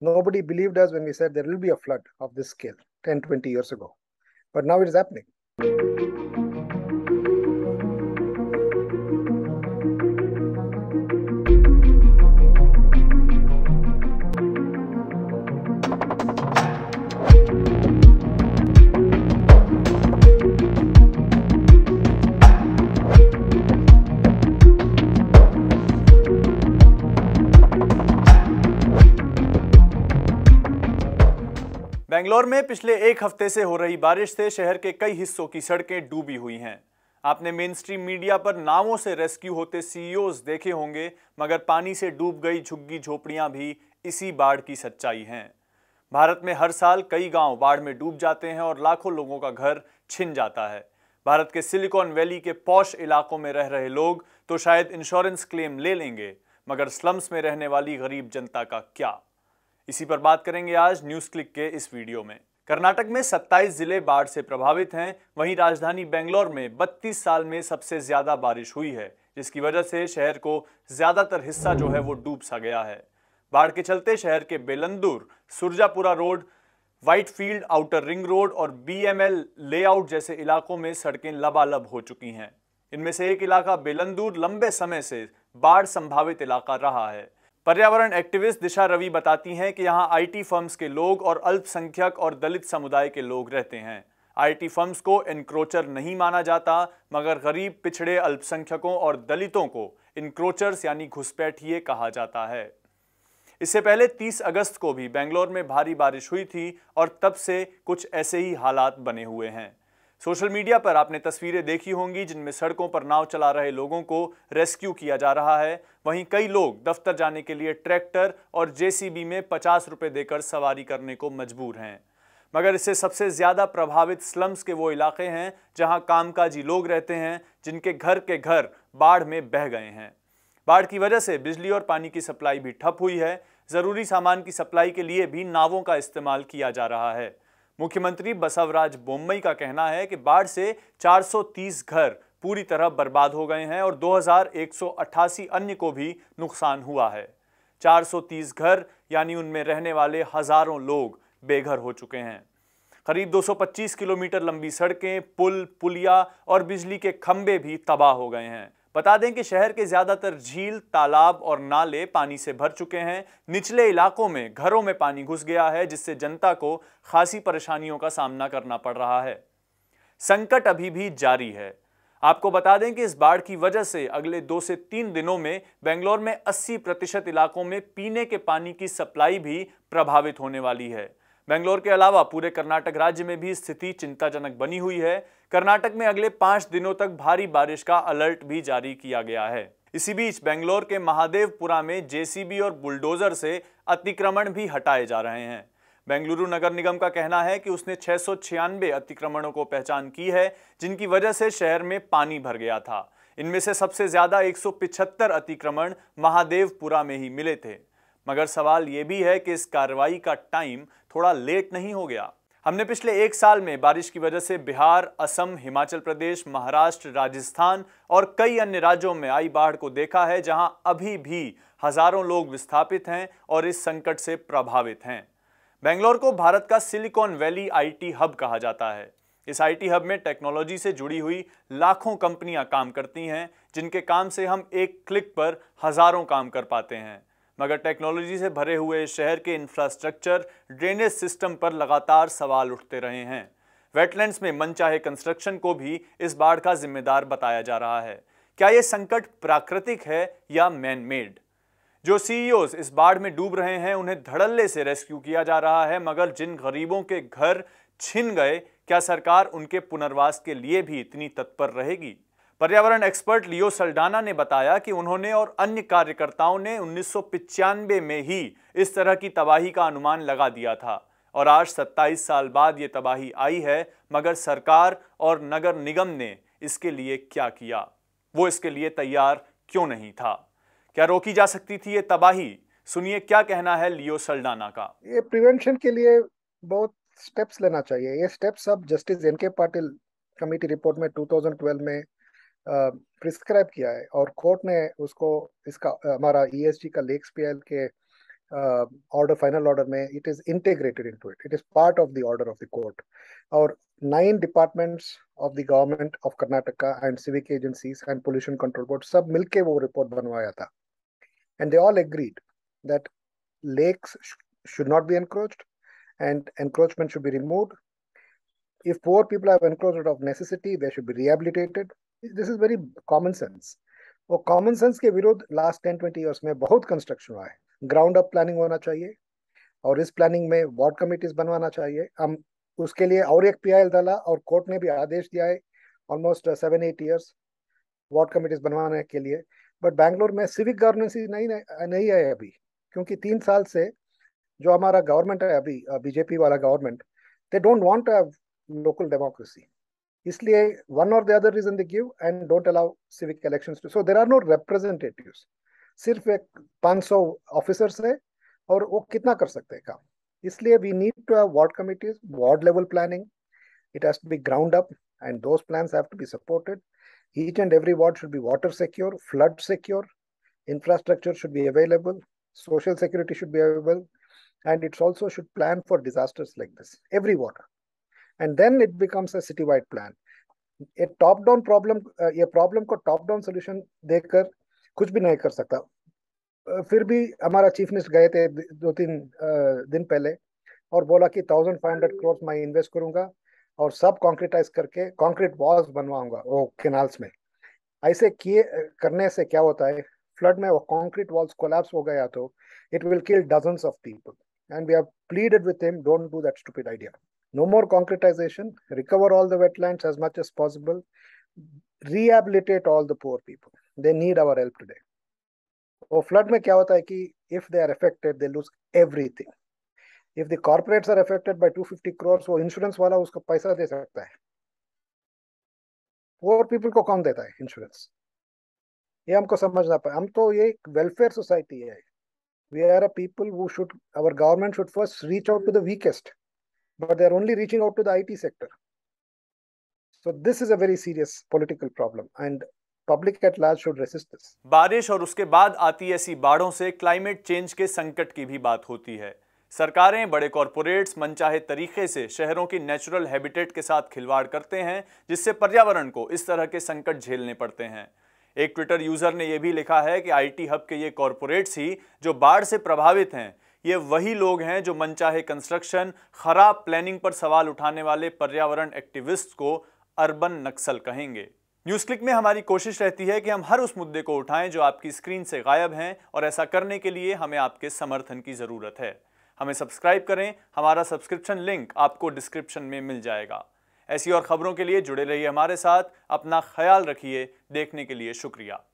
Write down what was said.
Nobody believed us when we said there will be a flood of this scale 10, 20 years ago. But now it is happening. Bangalore में पिछले एक हफ्ते से हो रही बारिश से शहर के कई हिस्सों की सड़कें डूबी हुई हैं आपने मेन स्ट्रीम मीडिया पर नावों से रेस्क्यू होते सीईओज देखे होंगे मगर पानी से डूब गई झुग्गी झोपड़ियां भी इसी बाढ़ की सच्चाई हैं भारत में हर साल कई गांव बाढ़ में डूब जाते हैं और लाखों लोगों का घर छिन जाता है भारत के सिलिकॉन वैली के पौश इलाकों में रह रहे लोग तो शायद इंश्योरेंस क्लेम ले लेंगे मगर स्लम्स में रहने वाली गरीब जनता का क्या इसी पर बात करेंगे आज न्यूज क्लिक के इस वीडियो में कर्नाटक में 27 जिले बाढ़ से प्रभावित हैं वहीं राजधानी बेंगलोर में 32 साल में सबसे ज्यादा बारिश हुई है जिसकी वजह से शहर को ज्यादातर हिस्सा जो है वो डूब सा गया है बाढ़ के चलते शहर के Bellandur Sarjapura road Whitefield outer ring road और बीएमएल लेआउट जैसे इलाकों में सड़कें लबालब हो चुकी हैं इनमें से एक इलाका बेलंदूर लंबे समय से बाढ़ संभावित इलाका रहा है पर्यावरण एक्टिविस्ट दिशा रवि बताती हैं कि यहाँ आईटी फर्म्स के लोग और अल्पसंख्यक और दलित समुदाय के लोग रहते हैं आईटी फर्म्स को इनक्रोचर नहीं माना जाता मगर गरीब पिछड़े अल्पसंख्यकों और दलितों को इनक्रोचर्स यानी घुसपैठिए कहा जाता है इससे पहले 30 अगस्त को भी बेंगलोर में भारी बारिश हुई थी और तब से कुछ ऐसे ही हालात बने हुए हैं सोशल मीडिया पर आपने तस्वीरें देखी होंगी जिनमें सड़कों पर नाव चला रहे लोगों को रेस्क्यू किया जा रहा है वहीं कई लोग दफ्तर जाने के लिए ट्रैक्टर और जेसीबी में पचास रुपये देकर सवारी करने को मजबूर हैं मगर इससे सबसे ज़्यादा प्रभावित स्लम्स के वो इलाके हैं जहां कामकाजी लोग रहते हैं जिनके घर के घर बाढ़ में बह गए हैं बाढ़ की वजह से बिजली और पानी की सप्लाई भी ठप हुई है ज़रूरी सामान की सप्लाई के लिए भी नावों का इस्तेमाल किया जा रहा है मुख्यमंत्री बसवराज बोम्बई का कहना है कि बाढ़ से 430 घर पूरी तरह बर्बाद हो गए हैं और 2,188 अन्य को भी नुकसान हुआ है 430 घर यानी उनमें रहने वाले हजारों लोग बेघर हो चुके हैं करीब 225 किलोमीटर लंबी सड़कें पुल पुलिया और बिजली के खंभे भी तबाह हो गए हैं बता दें कि शहर के ज़्यादातर झील तालाब और नाले पानी से भर चुके हैं निचले इलाकों में घरों में पानी घुस गया है जिससे जनता को खासी परेशानियों का सामना करना पड़ रहा है संकट अभी भी जारी है आपको बता दें कि इस बाढ़ की वजह से अगले दो से तीन दिनों में बेंगलोर में 80 प्रतिशत इलाकों में पीने के पानी की सप्लाई भी प्रभावित होने वाली है बेंगलोर के अलावा पूरे कर्नाटक राज्य में भी स्थिति चिंताजनक बनी हुई है कर्नाटक में अगले पांच दिनों तक भारी बारिश का अलर्ट भी जारी किया गया है इसी बीच बेंगलोर के महादेवपुरा में जेसीबी और बुलडोजर से अतिक्रमण भी हटाए जा रहे हैं बेंगलुरु नगर निगम का कहना है कि उसने छः अतिक्रमणों को पहचान की है जिनकी वजह से शहर में पानी भर गया था इनमें से सबसे ज़्यादा एक अतिक्रमण महादेवपुरा में ही मिले थे मगर सवाल यह भी है कि इस कार्रवाई का टाइम थोड़ा लेट नहीं हो गया हमने पिछले एक साल में बारिश की वजह से बिहार असम हिमाचल प्रदेश महाराष्ट्र राजस्थान और कई अन्य राज्यों में आई बाढ़ को देखा है जहां अभी भी हजारों लोग विस्थापित हैं और इस संकट से प्रभावित हैं बेंगलोर को भारत का सिलिकॉन वैली आईटी हब कहा जाता है इस आईटी हब में टेक्नोलॉजी से जुड़ी हुई लाखों कंपनियां काम करती हैं जिनके काम से हम एक क्लिक पर हजारों काम कर पाते हैं मगर टेक्नोलॉजी से भरे हुए शहर के इंफ्रास्ट्रक्चर ड्रेनेज सिस्टम पर लगातार सवाल उठते रहे हैं वेटलैंड्स में मनचाहे कंस्ट्रक्शन को भी इस बाढ़ का जिम्मेदार बताया जा रहा है क्या ये संकट प्राकृतिक है या मैन मेड जो सीईओ e इस बाढ़ में डूब रहे हैं उन्हें धड़ल्ले से रेस्क्यू किया जा रहा है मगर जिन गरीबों के घर छिन गए क्या सरकार उनके पुनर्वास के लिए भी इतनी तत्पर रहेगी पर्यावरण एक्सपर्ट लियो सल्डाना ने बताया कि उन्होंने और अन्य कार्यकर्ताओं ने उन्नीस में ही इस तरह की तबाही का अनुमान लगा दिया था और आज 27 साल बाद ये तबाही आई है मगर सरकार और नगर निगम ने इसके लिए क्या किया वो इसके लिए तैयार क्यों नहीं था क्या रोकी जा सकती थी ये तबाही सुनिए क्या कहना है लियो सल्डाना का ये प्रिवेंशन के लिए बहुत स्टेप्स लेना चाहिए ये स्टेप्स अब जस्टिस एन के पाटिल कमेटी रिपोर्ट में 2012 में प्रिस्क्राइब किया है और कोर्ट ने उसको इसका हमारा ई e का लेक्स पी के ऑर्डर फाइनल ऑर्डर में it is into it it is part of the order of the court और nine departments of the government of Karnataka and civic agencies and pollution control board सब मिलके वो report बनवाया था and they all agreed that lakes should not be encroached and encroachment should be remove if poor people have encroached out of necessity, they this is very common sense वो common sense के विरोध last ten twenty years में बहुत construction हुआ है ground up planning होना चाहिए और इस प्लानिंग में वार्ड कमेटीज बनवाना चाहिए हम उसके लिए और एक पीआईएल डाला और कोर्ट ने भी आदेश दिया है almost seven eight years ward committees बनवाने के लिए बट बैंगलोर में सिविक गवर्नेंस ही नहीं नहीं है अभी क्योंकि तीन साल से जो हमारा गवर्नमेंट है अभी बीजेपी uh, वाला government they don't want to have local democracy इसलिए one or the other reason they give and don't allow civic elections to so So are no representatives सिर्फ एक 500 ऑफिसर्स है और वो कितना कर सकते हैं काम इसलिए we need to have ward committees ward level planning it has to be ground up and those plans have to be supported each and every ward should be water secure flood secure infrastructure should be available social security should be available and it also should plan for disasters like this every ward and then it becomes a citywide plan top down problem uh, ये problem को top down solution देकर कुछ भी नहीं कर सकता फिर भी हमारा चीफ मिनिस्टर गए थे दो तीन दिन पहले और बोला कि थाउजेंड फाइव हंड्रेड क्रोड मैं इन्वेस्ट करूंगा और सब कॉन्क्रीटाइज करके कॉन्क्रीट वॉल्स बनवाऊंगा वो केनाल्स में ऐसे किए करने से क्या होता है फ्लड में वो कॉन्क्रीट वॉल्स कोलैप्स हो गया तो it will kill dozen of people and we have pleaded with him don't do that stupid idea no more concretization, recover all the wetlands as much as possible, rehabilitate all the poor people. They need our help today. Oh, flood may kya hota if they are affected, they lose everything. If the corporates are affected by 250 crores, wo insurance wala uska paisa de sakta hai. Poor people ko kaun deta hai insurance? Ye humko samajhna pa. Hum to ye welfare society hai. We are a people who should, our government should first reach out to the weakest. but they're only reaching out to the IT sector. So this is a very serious political problem and public at large should resist this बारिश और उसके बाद आती ऐसी बाढ़ों से climate change के संकट की भी बात होती है सरकारें बड़े कॉरपोरेट्स मनचाहे तरीके से शहरों की नेचुरल हैबिटेट के साथ खिलवाड़ करते हैं जिससे पर्यावरण को इस तरह के संकट झेलने पड़ते हैं एक ट्विटर यूजर ने यह भी लिखा है कि आईटी हब के ये कॉरपोरेट्स ही जो बाढ़ से प्रभावित हैं ये वही लोग हैं जो मनचाहे कंस्ट्रक्शन खराब प्लानिंग पर सवाल उठाने वाले पर्यावरण एक्टिविस्ट को अर्बन नक्सल कहेंगे न्यूज क्लिक में हमारी कोशिश रहती है कि हम हर उस मुद्दे को उठाएं जो आपकी स्क्रीन से गायब हैं और ऐसा करने के लिए हमें आपके समर्थन की ज़रूरत है हमें सब्सक्राइब करें हमारा सब्सक्रिप्शन लिंक आपको डिस्क्रिप्शन में मिल जाएगा ऐसी और खबरों के लिए जुड़े रहिए हमारे साथ अपना ख्याल रखिए देखने के लिए शुक्रिया